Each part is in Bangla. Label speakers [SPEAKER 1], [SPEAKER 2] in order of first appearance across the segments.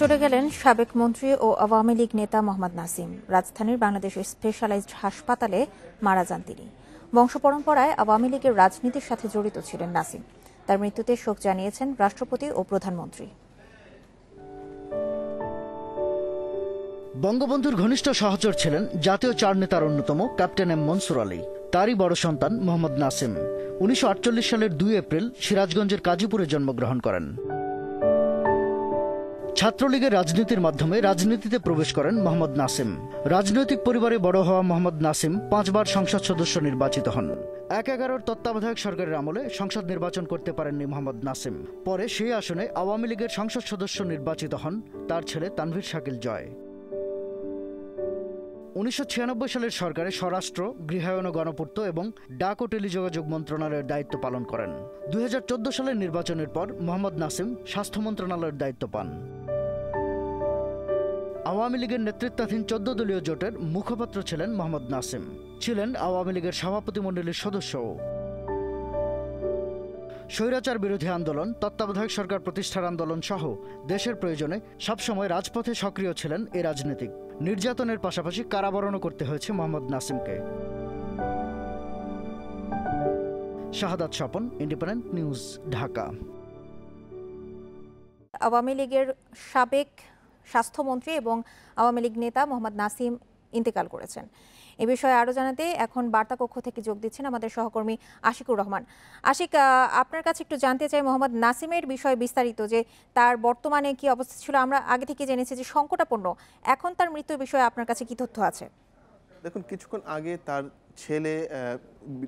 [SPEAKER 1] চলে গেলেন সাবেক মন্ত্রী ও আওয়ামী লীগ নেতা মোহাম্মদ নাসিম রাজধানীর বাংলাদেশ স্পেশালাইজড হাসপাতালে মারা যান তিনি বংশপরম্পরায় আওয়ামী লীগের রাজনীতির সাথে জড়িত ছিলেন নাসিম তার মৃত্যুতে শোক জানিয়েছেন রাষ্ট্রপতি ও প্রধানমন্ত্রী
[SPEAKER 2] বঙ্গবন্ধুর ঘনিষ্ঠ সহচর ছিলেন জাতীয় চার নেতার অন্যতম ক্যাপ্টেন এম মনসুর আলী তারই বড় সন্তান মোহাম্মদ নাসিম উনিশশো সালের দুই এপ্রিল সিরাজগঞ্জের কাজীপুরে জন্মগ্রহণ করেন ছাত্রলীগের রাজনীতির মাধ্যমে রাজনীতিতে প্রবেশ করেন মোহাম্মদ নাসিম রাজনৈতিক পরিবারে বড় হওয়া মোহাম্মদ নাসিম পাঁচবার সংসদ সদস্য নির্বাচিত হন এক এগারোর তত্ত্বাবধায়ক সরকারের আমলে সংসদ নির্বাচন করতে পারেননি মোহাম্মদ নাসিম পরে সেই আসনে আওয়ামী লীগের সংসদ সদস্য নির্বাচিত হন তার ছেলে তানভীর শাকিল জয় উনিশশো সালের সরকারে স্বরাষ্ট্র গৃহায়ন গণপূর্ত এবং ডাক ও টেলিযোগাযোগ মন্ত্রণালয়ের দায়িত্ব পালন করেন দুই সালের নির্বাচনের পর মোহাম্মদ নাসিম স্বাস্থ্য মন্ত্রণালয়ের দায়িত্ব পান আওয়ামী লীগের নেতৃত্বাধীন চোদ্দ দলীয় জোটের মুখপাত্র ছিলেন মোহাম্মদ নাসিম ছিলেন আওয়ামী লীগের সভাপতিমণ্ডলীর সদস্যও স্বৈরাচার বিরোধী আন্দোলন তত্ত্বাবধায়ক সরকার প্রতিষ্ঠার আন্দোলন সহ দেশের প্রয়োজনে সবসময় রাজপথে সক্রিয় ছিলেন এ রাজনীতিক নির্যাতনের পাশাপাশি কারাবরণও করতে হয়েছে মোহাম্মদ নাসিমকে শাহাদাত স্বপন ইন্ডিপেন্ডেন্ট নিউজ ঢাকা
[SPEAKER 1] আওয়ামী লীগের সাবেক স্বাস্থ্যমন্ত্রী এবং আওয়ামী লীগ নেতা মোহাম্মদ নাসিম ইন্তেকাল করেছেন এ বিষয়ে আরও জানাতে এখন বার্তা কক্ষ থেকে যোগ দিচ্ছেন আমাদের সহকর্মী আশিকুর রহমান আশিক আপনার কাছে একটু জানতে চাই মোহাম্মদ নাসিমের বিষয়ে বিস্তারিত যে তার বর্তমানে কি অবস্থা ছিল আমরা আগে থেকে জেনেছি যে সংকটাপন্ন এখন তার মৃত্যুর বিষয়ে আপনার কাছে কি তথ্য আছে
[SPEAKER 3] দেখুন কিছুক্ষণ আগে তার ছেলে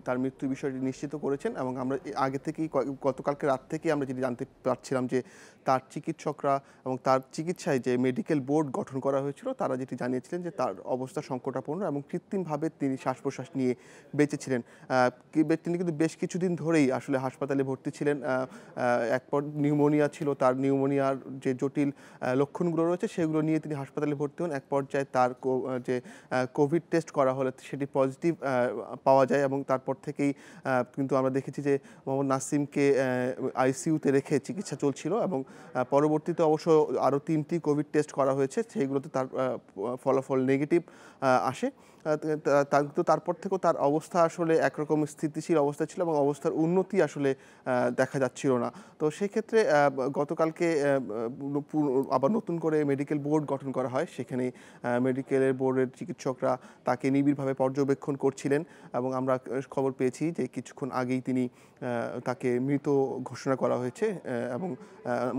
[SPEAKER 3] তার মৃত্যু বিষয়টি নিশ্চিত করেছেন এবং আমরা আগে থেকেই গতকালকে রাত থেকেই আমরা যেটি জানতে পারছিলাম যে তার চিকিৎসকরা এবং তার চিকিৎসায় যে মেডিকেল বোর্ড গঠন করা হয়েছিল তারা যেটি জানিয়েছিলেন যে তার অবস্থা সংকটাপন্ন এবং কৃত্রিমভাবে তিনি শ্বাস প্রশ্বাস নিয়ে বেঁচেছিলেন তিনি কিন্তু বেশ কিছুদিন ধরেই আসলে হাসপাতালে ভর্তি ছিলেন একপর নিউমোনিয়া ছিল তার নিউমোনিয়ার যে জটিল লক্ষণগুলো রয়েছে সেগুলো নিয়ে তিনি হাসপাতালে ভর্তি হন এক পর্যায়ে তার যে কোভিড টেস্ট করা হলে সেটি পজিটিভ পাওয়া যায় এবং তারপর থেকেই কিন্তু আমরা দেখেছি যে মোহাম্মদ নাসিমকে আইসিইউতে রেখে চিকিৎসা চলছিল এবং পরবর্তীতে অবশ্য আরও তিনটি কোভিড টেস্ট করা হয়েছে সেইগুলোতে তার ফলাফল নেগেটিভ আসে তো তারপর থেকেও তার অবস্থা আসলে একরকম স্থিতিশীল অবস্থা ছিল এবং অবস্থার উন্নতি আসলে দেখা যাচ্ছিল না তো সেক্ষেত্রে গতকালকে আবার নতুন করে মেডিকেল বোর্ড গঠন করা হয় সেখানে মেডিকেলের বোর্ডের চিকিৎসকরা তাকে নিবিড়ভাবে পর্যবেক্ষণ করছিলেন এবং আমরা খবর পেয়েছি যে কিছুক্ষণ আগেই তিনি তাকে মৃত ঘোষণা করা হয়েছে এবং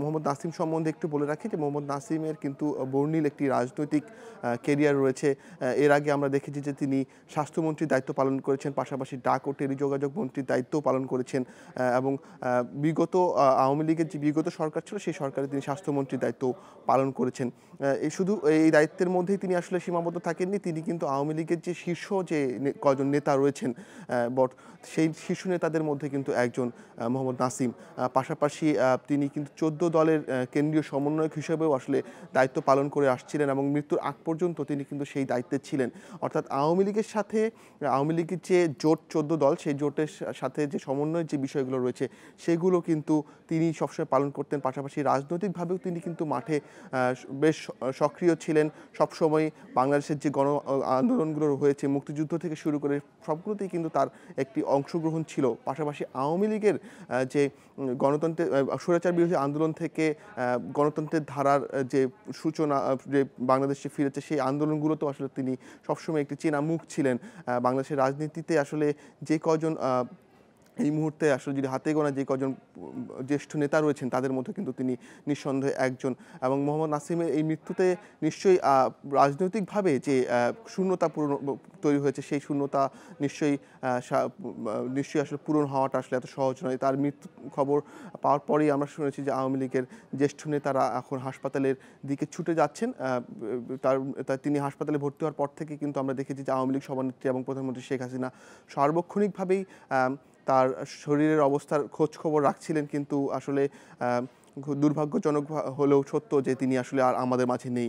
[SPEAKER 3] মোহাম্মদ নাসিম সম্বন্ধে একটু বলে রাখি যে মোহাম্মদ নাসিমের কিন্তু বর্ণিল একটি রাজনৈতিক কেরিয়ার রয়েছে এর আগে আমরা দেখেছি যে তিনি স্বাস্থ্যমন্ত্রীর দায়িত্ব পালন করেছেন পাশাপাশি ডাক ও টেলিযোগাযোগ মন্ত্রীর দায়িত্ব পালন করেছেন এবং বিগত আওয়ামী লীগের যে বিগত সরকার ছিল সেই সরকারে তিনি স্বাস্থ্যমন্ত্রীর দায়িত্ব পালন করেছেন এই শুধু এই দায়িত্বের মধ্যেই তিনি আসলে সীমাবদ্ধ থাকেননি তিনি কিন্তু আওয়ামী লীগের যে শীর্ষ যে কজন নেতা রয়েছেন বট সেই শীর্ষ নেতাদের মধ্যে কিন্তু একজন মোহাম্মদ নাসিম পাশাপাশি তিনি কিন্তু চোদ্দ দলের কেন্দ্রীয় সমন্বয়ক হিসেবেও আসলে দায়িত্ব পালন করে আসছিলেন এবং মৃত্যুর আগ পর্যন্ত তিনি কিন্তু সেই দায়িত্বে ছিলেন অর্থাৎ আওয়ামী লীগের সাথে আওয়ামী লীগের যে জোট চোদ্দ দল সেই জোটের সাথে যে সমন্বয়ের যে বিষয়গুলো রয়েছে সেগুলো কিন্তু তিনি সবসময় পালন করতেন পাশাপাশি রাজনৈতিকভাবেও তিনি কিন্তু মাঠে বেশ সক্রিয় ছিলেন সবসময় বাংলাদেশের যে গণ আন্দোলনগুলো হয়েছে মুক্তিযুদ্ধ থেকে শুরু করে সবগুলোতেই কিন্তু তার একটি অংশগ্রহণ ছিল পাশাপাশি আওয়ামী লীগের যে গণতন্ত্রের স্বৈরাচার বিরোধী আন্দোলন থেকে গণতন্ত্রের ধারার যে সূচনা যে বাংলাদেশে ফিরেছে সেই আন্দোলনগুলোতেও আসলে তিনি সবসময় একটি চেনা মুখ ছিলেন বাংলাদেশের রাজনীতিতে আসলে যে কজন এই মুহূর্তে আসলে যদি হাতে গোনা যে কজন জ্যেষ্ঠ নেতা রয়েছেন তাদের মধ্যে কিন্তু তিনি নিঃসন্দেহে একজন এবং মোহাম্মদ নাসিমের এই মৃত্যুতে নিশ্চয়ই রাজনৈতিকভাবে যে শূন্যতা পূরণ তৈরি হয়েছে সেই শূন্যতা নিশ্চয়ই নিশ্চয়ই আসলে পূরণ হওয়াটা আসলে এত সহজ নয় তার মৃত্যু খবর পাওয়ার পরেই আমরা শুনেছি যে আওয়ামী লীগের জ্যেষ্ঠ নেতারা এখন হাসপাতালের দিকে ছুটে যাচ্ছেন তার তিনি হাসপাতালে ভর্তি হওয়ার পর থেকে কিন্তু আমরা দেখেছি যে আওয়ামী লীগ সভানেত্রী এবং প্রধানমন্ত্রী শেখ হাসিনা সার্বক্ষণিকভাবেই তার শরীরের অবস্থার খোঁজ খবর রাখছিলেন কিন্তু আসলে দুর্ভাগ্যজনক হলেও সত্য যে তিনি আসলে আর আমাদের মাঝে নেই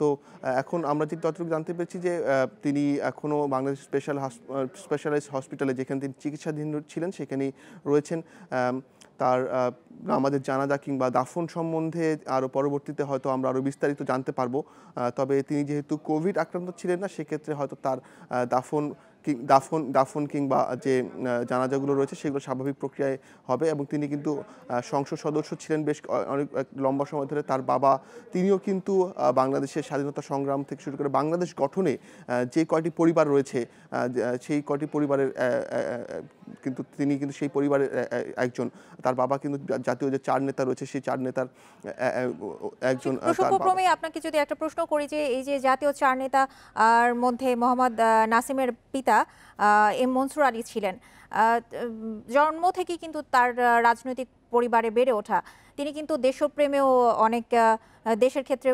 [SPEAKER 3] তো এখন আমরা যে ততটুকু জানতে পেরেছি যে তিনি এখনও বাংলাদেশ স্পেশাল স্পেশালাইজ হসপিটালে যেখানে তিনি চিকিৎসাধীন ছিলেন সেখানেই রয়েছেন তার আমাদের জানাজা কিংবা দাফন সম্বন্ধে আরও পরবর্তীতে হয়তো আমরা আরও বিস্তারিত জানতে পারবো তবে তিনি যেহেতু কোভিড আক্রান্ত ছিলেন না সেক্ষেত্রে হয়তো তার দাফন দাফন দাফন কিংবা যে জানাজাগুলো রয়েছে সেগুলো স্বাভাবিক প্রক্রিয়ায় হবে এবং তিনি কিন্তু সংসদ সদস্য ছিলেন বেশ অনেক লম্বা সময় ধরে তার বাবা তিনিও কিন্তু বাংলাদেশের স্বাধীনতা সংগ্রাম থেকে শুরু করে বাংলাদেশ গঠনে যে কয়টি পরিবার রয়েছে সেই কয়টি পরিবারের কিন্তু তিনি কিন্তু সেই পরিবারের একজন তার বাবা কিন্তু জাতীয় যে চার নেতা রয়েছে সেই চার নেতার একজন প্রসঙ্গক্রমে
[SPEAKER 1] আপনাকে যদি একটা প্রশ্ন করি যে এই যে জাতীয় চার নেতা আর মধ্যে মোহাম্মদ নাসিমের পিতা নেতা এম মনসুর আলী ছিলেন জন্ম থেকে কিন্তু তার রাজনৈতিক পরিবারে বেড়ে ওঠা তিনি কিন্তু দেশপ্রেমেও অনেক দেশের ক্ষেত্রে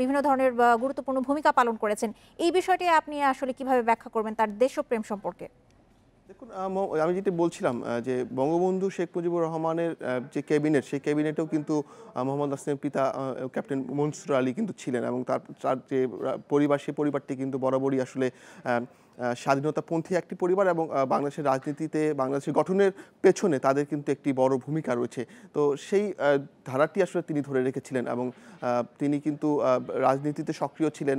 [SPEAKER 1] বিভিন্ন ধরনের গুরুত্বপূর্ণ ভূমিকা পালন করেছেন এই বিষয়টি আপনি আসলে কিভাবে ব্যাখ্যা করবেন তার দেশপ্রেম সম্পর্কে
[SPEAKER 3] দেখুন আমি যেটি বলছিলাম যে বঙ্গবন্ধু শেখ মুজিবুর রহমানের যে ক্যাবিনেট সেই ক্যাবিনেটেও কিন্তু মোহাম্মদ আসলামের পিতা ক্যাপ্টেন মনসুর আলী কিন্তু ছিলেন এবং তার তার যে পরিবার সেই পরিবারটি কিন্তু বরাবরই আসলে স্বাধীনতাপন্থী একটি পরিবার এবং বাংলাদেশের রাজনীতিতে বাংলাদেশের গঠনের পেছনে তাদের কিন্তু একটি বড় ভূমিকা রয়েছে তো সেই ধারাটি আসলে তিনি ধরে রেখেছিলেন এবং তিনি কিন্তু রাজনীতিতে সক্রিয় ছিলেন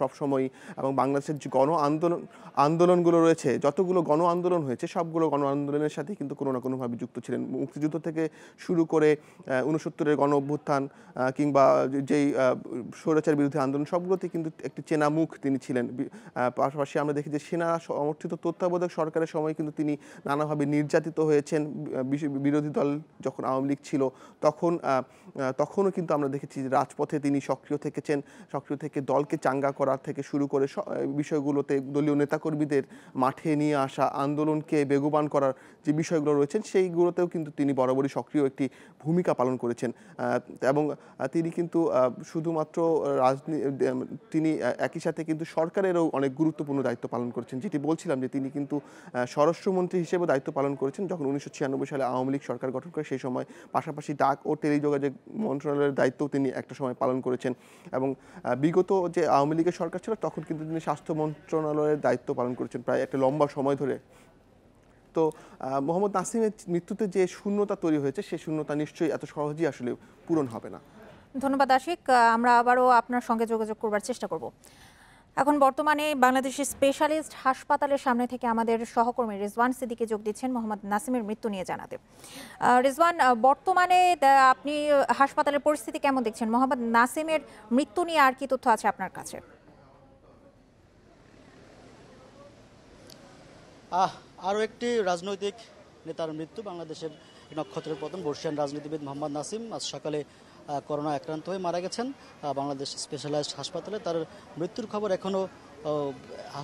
[SPEAKER 3] সবসময়ই এবং বাংলাদেশের যে গণ আন্দোলন আন্দোলনগুলো রয়েছে যতগুলো গণ আন্দোলন হয়েছে সবগুলো গণ আন্দোলনের সাথে কিন্তু কোনো না কোনোভাবে যুক্ত ছিলেন মুক্তিযুদ্ধ থেকে শুরু করে উনসত্তরের গণ অভ্যুত্থান কিংবা যেই স্বৈরাচার বিরোধী আন্দোলন সবগুলোতে কিন্তু একটি চেনা মুখ তিনি ছিলেন পাশাপাশি আমরা দেখি যে সেনা সমর্থিত তত্ত্বাবধায়ক সরকারের সময় কিন্তু তিনি নানাভাবে নির্যাতিত হয়েছেন বিরোধী দল যখন আওয়ামী লীগ ছিল তখন তখনও কিন্তু আমরা দেখেছি যে রাজপথে তিনি সক্রিয় থেকেছেন সক্রিয় থেকে দলকে চাঙ্গা করার থেকে শুরু করে বিষয়গুলোতে দলীয় নেতাকর্মীদের মাঠে নিয়ে আসা আন্দোলনকে বেগবান করার যে বিষয়গুলো রয়েছেন সেইগুলোতেও কিন্তু তিনি বরাবরই সক্রিয় একটি ভূমিকা পালন করেছেন এবং তিনি কিন্তু শুধুমাত্র রাজনী তিনি একই সাথে কিন্তু সরকারেরও অনেক গুরুত্বপূর্ণ দায়িত্ব দায়িত্ব পালন করেছেন যেটি বলছিলাম যে তিনি কিন্তু স্বরাষ্ট্রমন্ত্রী হিসেবে দায়িত্ব পালন করেছেন যখন উনিশশো সালে আওয়ামী লীগ সরকার গঠন করে সেই সময় পাশাপাশি ডাক ও টেলিযোগাযোগ মন্ত্রণালয়ের দায়িত্বও তিনি একটা সময় পালন করেছেন এবং বিগত যে আওয়ামী লীগের সরকার ছিল তখন কিন্তু তিনি স্বাস্থ্য মন্ত্রণালয়ের দায়িত্ব পালন করেছেন প্রায় একটা লম্বা সময় ধরে তো মোহাম্মদ নাসিমের মৃত্যুতে যে শূন্যতা তৈরি হয়েছে সেই শূন্যতা নিশ্চয়ই এত সহজেই আসলে পূরণ হবে না
[SPEAKER 1] ধন্যবাদ আশিক আমরা আবারও আপনার সঙ্গে যোগাযোগ করবার চেষ্টা করব এখন বর্তমানে বাংলাদেশের স্পেশালিস্ট হাসপাতালের সামনে থেকে আমাদের সহকর্মী রেজওয়ান সিদ্দিকে যোগ দিচ্ছেন মোহাম্মদ নাসিমের মৃত্যু নিয়ে জানাতে রেজওয়ান বর্তমানে আপনি হাসপাতালের পরিস্থিতি কেমন দেখছেন মোহাম্মদ নাসিমের মৃত্যু নিয়ে আর কি তথ্য আছে আপনার কাছে
[SPEAKER 4] আরও একটি রাজনৈতিক নেতার মৃত্যু বাংলাদেশের নক্ষত্রের প্রথম বর্ষিয়ান রাজনীতিবিদ মোহাম্মদ নাসিম আজ সকালে করোনা আক্রান্ত হয়ে মারা গেছেন বাংলাদেশ স্পেশালাইজড হাসপাতালে তার মৃত্যুর খবর এখনও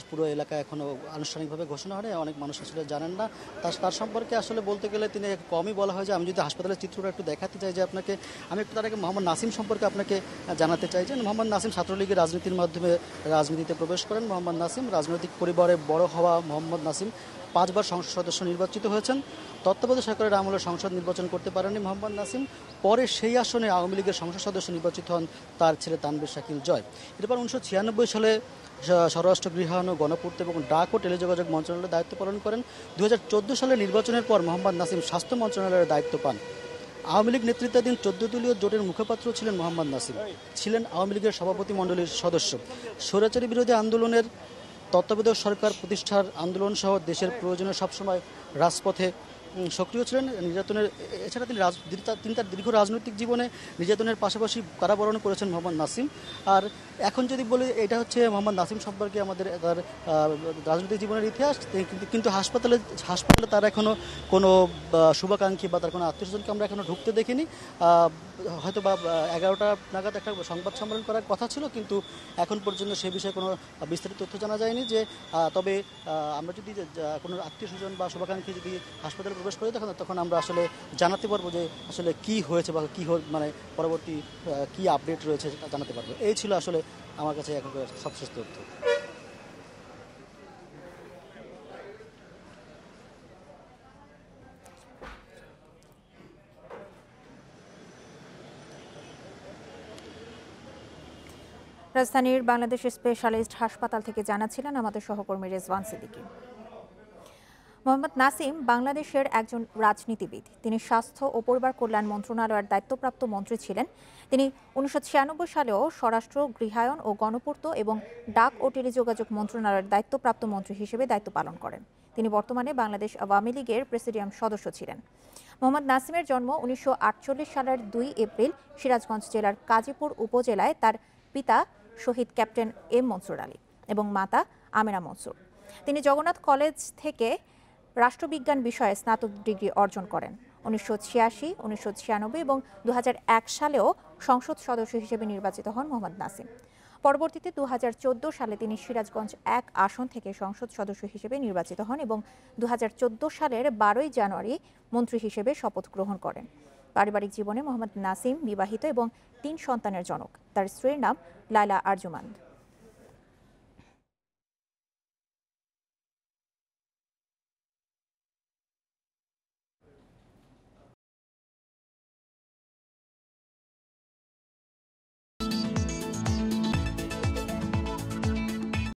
[SPEAKER 4] পুরো এলাকা এখনও আনুষ্ঠানিকভাবে ঘোষণা হয়নি অনেক মানুষ আসলে জানেন না তার তার সম্পর্কে আসলে বলতে গেলে তিনি কমই বলা হয় যে আমি যদি হাসপাতালের চিত্রটা একটু দেখাতে চাই যে আপনাকে আমি একটু তার আগে মোহাম্মদ নাসিম সম্পর্কে আপনাকে জানাতে চাই যে মোহাম্মদ নাসিম ছাত্রলীগের রাজনীতির মাধ্যমে রাজনীতিতে প্রবেশ করেন মোহাম্মদ নাসিম রাজনৈতিক পরিবারে বড় হওয়া মোহাম্মদ নাসিম পাঁচবার সংসদ সদস্য নির্বাচিত হয়েছেন তত্ত্বাবধায়ক সরকারের আমলে সংসদ নির্বাচন করতে পারেননি মোহাম্মদ নাসিম পরে সেই আসনে আওয়ামী লীগের সংসদ সদস্য নির্বাচিত হন তার ছেলে তানবির শাকিল জয় এরপর উনিশশো সালে স্বরাষ্ট্র গৃহায়ণ ও গণপূর্ত এবং ডাক ও টেলিযোগাযোগ মন্ত্রণালয়ের দায়িত্ব পালন করেন দু সালে নির্বাচনের পর মোহাম্মদ নাসিম স্বাস্থ্য মন্ত্রণালয়ের দায়িত্ব পান আওয়ামী লীগ নেতৃত্বাধীন চোদ্দ দলীয় জোটের মুখপাত্র ছিলেন মোহাম্মদ নাসিম ছিলেন আওয়ামী লীগের সভাপতি মণ্ডলীর সদস্য স্বৈরাচারী বিরোধী আন্দোলনের তত্ত্বাবধায়ক সরকার প্রতিষ্ঠার আন্দোলন সহ দেশের প্রয়োজনে সবসময় রাজপথে সক্রিয় ছিলেন নির্যাতনের এছাড়া তিনি তিনি তার দীর্ঘ রাজনৈতিক জীবনে নির্যাতনের পাশাপাশি কারাবরণ করেছেন মোহাম্মদ নাসিম আর এখন যদি বলি এটা হচ্ছে মোহাম্মদ নাসিম সম্পর্কে আমাদের তার রাজনৈতিক জীবনের ইতিহাস কিন্তু হাসপাতালে হাসপাতালে তার এখনও কোনো শুভাকাঙ্ক্ষী বা তার কোনো আত্মীয়স্বজনকে আমরা এখনও ঢুকতে দেখিনি হয়তো বা এগারোটা নাগাদ একটা সংবাদ সম্মেলন করার কথা ছিল কিন্তু এখন পর্যন্ত সে বিষয়ে কোনো বিস্তারিত তথ্য জানা যায়নি যে তবে আমরা যদি কোনো আত্মীয় স্বজন বা শুভাকাঙ্ক্ষী যদি হাসপাতালে প্রবেশ করে তখন তখন আমরা আসলে জানাতে পারবো যে আসলে কি হয়েছে বা কী মানে পরবর্তী কি আপডেট রয়েছে জানাতে পারবো এই ছিল আসলে আমার কাছে এখনকার সবশেষ তথ্য
[SPEAKER 1] রাজধানীর বাংলাদেশ স্পেশালিস্ট হাসপাতাল থেকে জানাচ্ছিলেন আমাদের সহকর্মী রেজওয়ান সিদ্দিকী মোহাম্মদ নাসিম বাংলাদেশের একজন রাজনীতিবিদ তিনি স্বাস্থ্য ও পরিবার কল্যাণ মন্ত্রণালয়ের দায়িত্বপ্রাপ্ত মন্ত্রী ছিলেন তিনি উনিশশো সালেও স্বরাষ্ট্র গৃহায়ন ও গণপূর্ত এবং ডাক ও টেলিযোগাযোগ মন্ত্রণালয়ের দায়িত্বপ্রাপ্ত মন্ত্রী হিসেবে দায়িত্ব পালন করেন তিনি বর্তমানে বাংলাদেশ আওয়ামী লীগের প্রেসিডিয়াম সদস্য ছিলেন মোহাম্মদ নাসিমের জন্ম উনিশশো সালের দুই এপ্রিল সিরাজগঞ্জ জেলার কাজীপুর উপজেলায় তার পিতা শহীদ ক্যাপ্টেন এম মনসুর আলী এবং মাতা আমেরা মনসুর তিনি জগন্নাথ কলেজ থেকে রাষ্ট্রবিজ্ঞান বিষয়ে স্নাতক ডিগ্রি অর্জন করেন উনিশশো ছিয়াশি উনিশশো ছিয়ানব্বই এবং দু সালেও সংসদ সদস্য হিসেবে নির্বাচিত হন মোহাম্মদ নাসিম পরবর্তীতে দু সালে তিনি সিরাজগঞ্জ এক আসন থেকে সংসদ সদস্য হিসেবে নির্বাচিত হন এবং দু সালের বারোই জানুয়ারি মন্ত্রী হিসেবে শপথ গ্রহণ করেন পারিবারিক জীবনে মোহাম্মদ নাসিম বিবাহিত এবং তিন সন্তানের জনক তার স্ত্রীর নাম লালা আর্জুমান